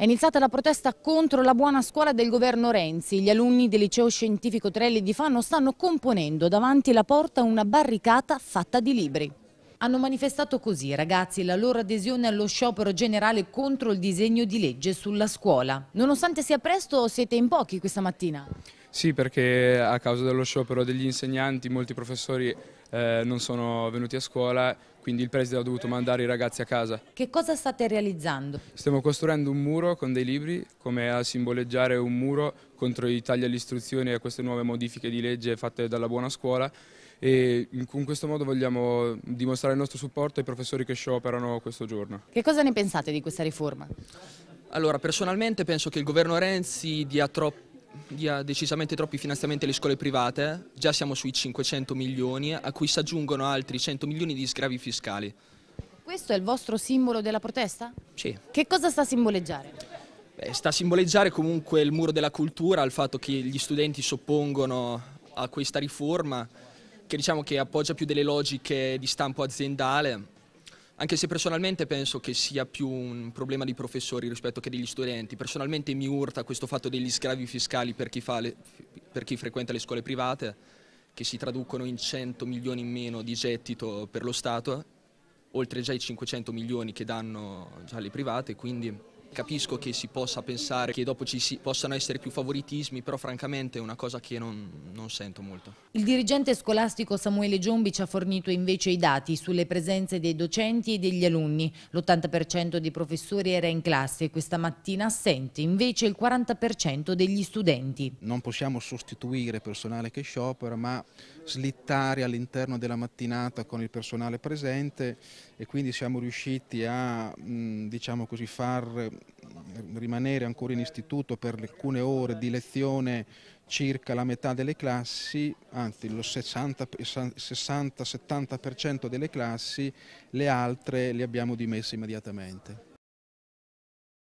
È iniziata la protesta contro la buona scuola del governo Renzi. Gli alunni del liceo scientifico Trelli di Fano stanno componendo davanti la porta una barricata fatta di libri. Hanno manifestato così, ragazzi, la loro adesione allo sciopero generale contro il disegno di legge sulla scuola. Nonostante sia presto, siete in pochi questa mattina. Sì, perché a causa dello sciopero degli insegnanti molti professori eh, non sono venuti a scuola, quindi il preside ha dovuto mandare i ragazzi a casa. Che cosa state realizzando? Stiamo costruendo un muro con dei libri, come a simboleggiare un muro contro i tagli all'istruzione e a queste nuove modifiche di legge fatte dalla buona scuola e in questo modo vogliamo dimostrare il nostro supporto ai professori che scioperano questo giorno. Che cosa ne pensate di questa riforma? Allora, personalmente penso che il governo Renzi dia troppo dia decisamente troppi finanziamenti alle scuole private, già siamo sui 500 milioni, a cui si aggiungono altri 100 milioni di sgravi fiscali. Questo è il vostro simbolo della protesta? Sì. Che cosa sta a simboleggiare? Beh, sta a simboleggiare comunque il muro della cultura, il fatto che gli studenti si oppongono a questa riforma, che diciamo che appoggia più delle logiche di stampo aziendale anche se personalmente penso che sia più un problema di professori rispetto che degli studenti. Personalmente mi urta questo fatto degli sgravi fiscali per chi, le, per chi frequenta le scuole private, che si traducono in 100 milioni in meno di gettito per lo Stato, oltre già i 500 milioni che danno già le private, quindi... Capisco che si possa pensare che dopo ci si, possano essere più favoritismi, però francamente è una cosa che non, non sento molto. Il dirigente scolastico Samuele Giombi ci ha fornito invece i dati sulle presenze dei docenti e degli alunni. L'80% dei professori era in classe e questa mattina assente invece il 40% degli studenti. Non possiamo sostituire personale che sciopera, ma slittare all'interno della mattinata con il personale presente e quindi siamo riusciti a mm, diciamo così, far rimanere ancora in istituto per alcune ore di lezione circa la metà delle classi, anzi lo 60-70% delle classi, le altre le abbiamo dimesse immediatamente.